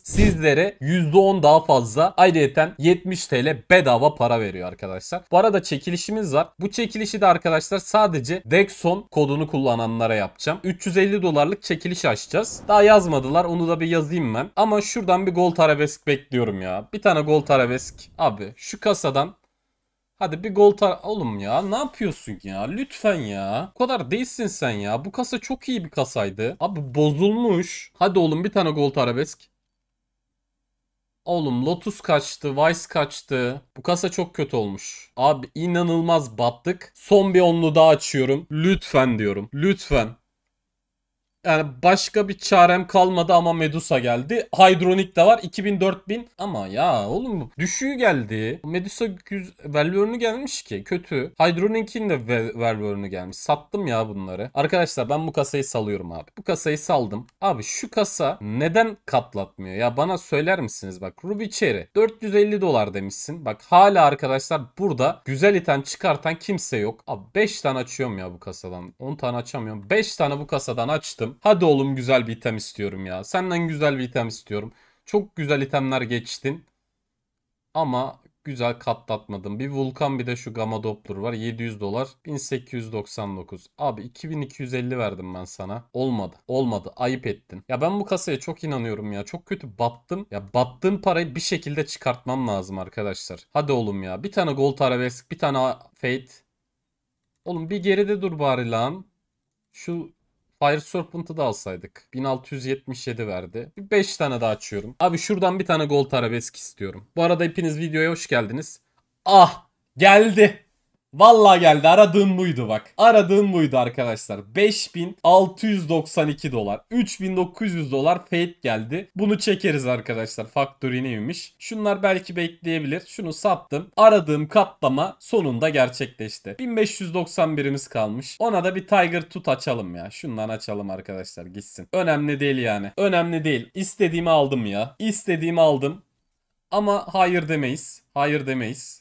alırsanız sizlere %10 daha fazla ayrıyeten 70 TL bedava para veriyor arkadaşlar. Bu arada çekilişimiz var. Bu çekilişi de arkadaşlar sadece Dexon kodunu kullananlara yapacağım. 350 dolarlık çekiliş açacağız. Daha yazmadılar onu da bir yazayım ben. Ama şuradan bir gol arabesk bekliyorum ya. Bir tane gol arabesk. Abi şu kasadan Hadi bir gol tar... Oğlum ya ne yapıyorsun ya? Lütfen ya. Bu kadar değilsin sen ya. Bu kasa çok iyi bir kasaydı. Abi bozulmuş. Hadi oğlum bir tane gol arabesk. Oğlum Lotus kaçtı, Vice kaçtı. Bu kasa çok kötü olmuş. Abi inanılmaz battık. Son bir onlu daha açıyorum. Lütfen diyorum. Lütfen yani başka bir çarem kalmadı ama Medusa geldi. Hydronic de var 2000-4000 ama ya oğlum düşüğü geldi. Medusa güz Valvern'ü gelmiş ki kötü. Hydronic'in de Valvern'ü gelmiş. Sattım ya bunları. Arkadaşlar ben bu kasayı salıyorum abi. Bu kasayı saldım. Abi şu kasa neden katlatmıyor? Ya bana söyler misiniz? Bak Ruby Cherry 450 dolar demişsin. Bak hala arkadaşlar burada güzel item çıkartan kimse yok. Abi 5 tane açıyorum ya bu kasadan. 10 tane açamıyorum. 5 tane bu kasadan açtım istiyorum. Hadi oğlum güzel bir item istiyorum ya. Senden güzel bir item istiyorum. Çok güzel itemler geçtin. Ama güzel katlatmadım. Bir Vulkan bir de şu Gamma Doppler var. 700 dolar. 1899. Abi 2250 verdim ben sana. Olmadı. Olmadı. Ayıp ettin. Ya ben bu kasaya çok inanıyorum ya. Çok kötü battım. Ya battığım parayı bir şekilde çıkartmam lazım arkadaşlar. Hadi oğlum ya. Bir tane Gold Arabesk. Bir tane Fate. Oğlum bir geride dur bari lan. Şu Fire Serpent'ı da alsaydık. 1677 verdi. 5 tane daha açıyorum. Abi şuradan bir tane gold arabesk istiyorum. Bu arada hepiniz videoya hoş geldiniz. Ah geldi. Vallahi geldi aradığım buydu bak. Aradığım buydu arkadaşlar. 5692 dolar. 3900 dolar fake geldi. Bunu çekeriz arkadaşlar. Factory neymiş? Şunlar belki bekleyebilir. Şunu sattım. Aradığım katlama sonunda gerçekleşti. 1591'imiz kalmış. Ona da bir Tiger Tut açalım ya. Şundan açalım arkadaşlar gitsin. Önemli değil yani. Önemli değil. İstediğimi aldım ya. İstediğimi aldım. Ama hayır demeyiz. Hayır demeyiz.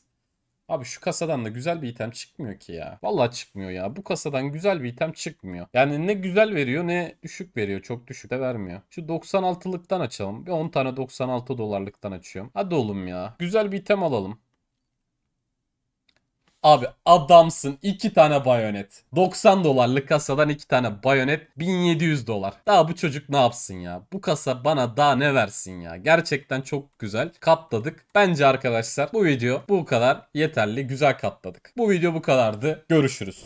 Abi şu kasadan da güzel bir item çıkmıyor ki ya. Vallahi çıkmıyor ya. Bu kasadan güzel bir item çıkmıyor. Yani ne güzel veriyor ne düşük veriyor. Çok düşük de vermiyor. Şu 96'lıktan açalım. Bir 10 tane 96 dolarlıktan açıyorum. Hadi oğlum ya. Güzel bir item alalım. Abi adamsın. 2 tane bayonet. 90 dolarlık kasadan 2 tane bayonet. 1700 dolar. Daha bu çocuk ne yapsın ya? Bu kasa bana daha ne versin ya? Gerçekten çok güzel. Katladık. Bence arkadaşlar bu video bu kadar yeterli. Güzel katladık. Bu video bu kadardı. Görüşürüz.